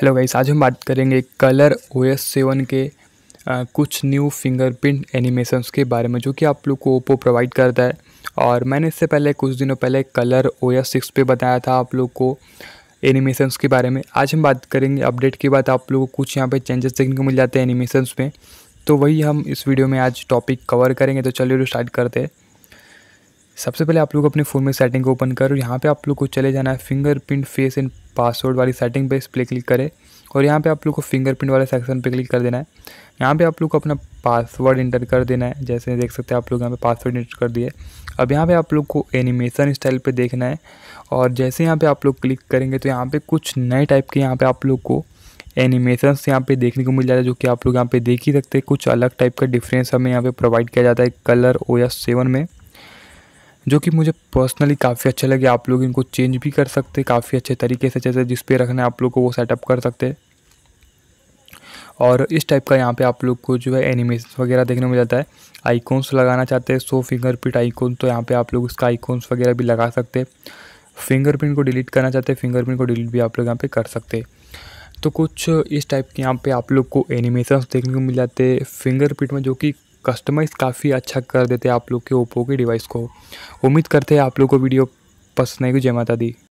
hello guys आज हम बात करेंगे कलर ओ एस सेवन के आ, कुछ न्यू फिंगरप्रिंट एनिमेशंस के बारे में जो कि आप लोग को ओप्पो प्रोवाइड करता है और मैंने इससे पहले कुछ दिनों पहले कलर ओ एस सिक्स पर बताया था आप लोग को एनिमेशंस के बारे में आज हम बात करेंगे अपडेट के बाद आप लोग को कुछ यहाँ पे चेंजेस देखने को मिल जाते हैं एनिमेशंस में तो वही हम इस वीडियो में आज टॉपिक कवर करेंगे तो चलिए स्टार्ट करते हैं सबसे पहले आप लोग अपने फ़ोन में सेटिंग को ओपन करो यहाँ पे आप लोग को चले जाना है फिंगरप्रिंट फेस एंड पासवर्ड वाली सेटिंग पे इस पर क्लिक करें और यहाँ पे आप लोग को फिंगरप्रिंट वाले सेक्शन पे क्लिक कर देना है यहाँ पे आप लोग को अपना पासवर्ड इंटर कर देना है जैसे देख सकते हैं आप लोग यहाँ पे पासवर्ड इंटर कर दिए अब यहाँ पे आप लोग को एनिमेशन स्टाइल पे देखना है और जैसे यहाँ पे आप लोग क्लिक करेंगे तो यहाँ पे कुछ नए टाइप के यहाँ पर आप लोग को एनिमेशन यहाँ पर देखने को मिल जाता है जो कि आप लोग यहाँ पर देख ही सकते हैं कुछ अलग टाइप का डिफरेंस हमें यहाँ पर प्रोवाइड किया जाता है कलर ओ या सेवन में जो कि मुझे पर्सनली काफ़ी अच्छे लगे आप लोग इनको चेंज भी कर सकते काफ़ी अच्छे तरीके से जैसे जिस पे रखना है आप लोग को वो सेटअप कर सकते और इस टाइप का यहाँ पे आप लोग को जो है एनिमेशन वगैरह देखने को जाता है आइकॉन्स लगाना चाहते हैं सो फिंगरप्रिंट आइकॉन तो यहाँ पे आप लोग इसका आइकॉन्स वगैरह भी लगा सकते फिंगरप्रिंट को डिलीट करना चाहते हैं फिंगरप्रिंट को डिलीट भी आप लोग यहाँ पे कर सकते तो कुछ इस टाइप के यहाँ पे आप लोग को एनिमेशन देखने को मिल जाते हैं फिंगरप्रिंट में जो कि कस्टमाइज़ काफ़ी अच्छा कर देते हैं आप लोग के ओप्पो के डिवाइस को उम्मीद करते हैं आप लोग को वीडियो पसंद आएगी जय माता दी